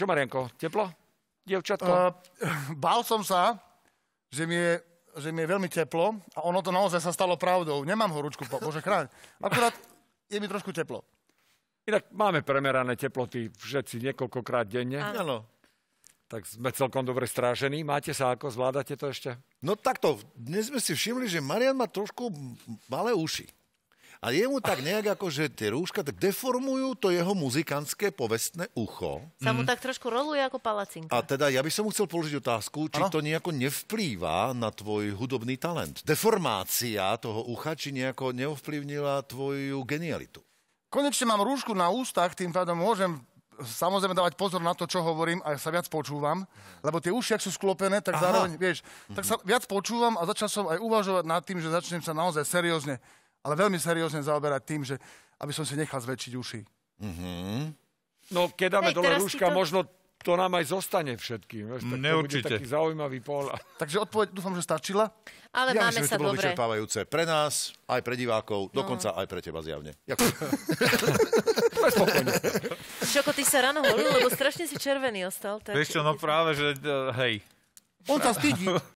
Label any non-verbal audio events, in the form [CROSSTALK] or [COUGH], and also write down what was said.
Čo, Marianko, teplo? Dievčatko? Uh, bál som sa, že mi je že mi je veľmi teplo a ono to naozaj sa stalo pravdou. Nemám horúčku, bože chráň. Akurát je mi trošku teplo. Inak máme premerané teploty všetci niekoľkokrát denne. Áno. Tak sme celkom dobre strážení. Máte sa ako? Zvládate to ešte? No takto. Dnes sme si všimli, že Marian má trošku malé uši. A jemu tak nejak ako, že tie rúška tak deformujú to jeho muzikantské povestné ucho. Sa mu mm. tak trošku roluje ako palacinka. A teda ja by som mu chcel položiť otázku, či ano? to nejako nevplýva na tvoj hudobný talent. Deformácia toho ucha, či nejako neovplyvnila tvoju genialitu. Konečne mám rúšku na ústach, tým pádom môžem samozrejme dávať pozor na to, čo hovorím a ja sa viac počúvam, lebo tie uši, ak sú sklopené, tak Aha. zároveň, vieš, tak sa mhm. viac počúvam a začal som aj uvažovať nad tým, že začnem sa naozaj seriózne ale veľmi seriózne zaoberať tým, že aby som si nechal zväčšiť uši. Mm-hmm. No, keď dáme Hej, dole rúška, to... možno to nám aj zostane všetkým. Veš, tak Neurčite. taký zaujímavý pohľad. [LAUGHS] Takže odpoveď dúfam, že stačila. Ale ja máme myslím, sa to bolo dobre. vyčerpávajúce pre nás, aj pre divákov, no. dokonca aj pre teba zjavne. [LAUGHS] No, Šoko, ty sa ráno holil, lebo strašne si červený ostal. Tak... Vieš čo, no práve, že eh, hej. On sa stydí.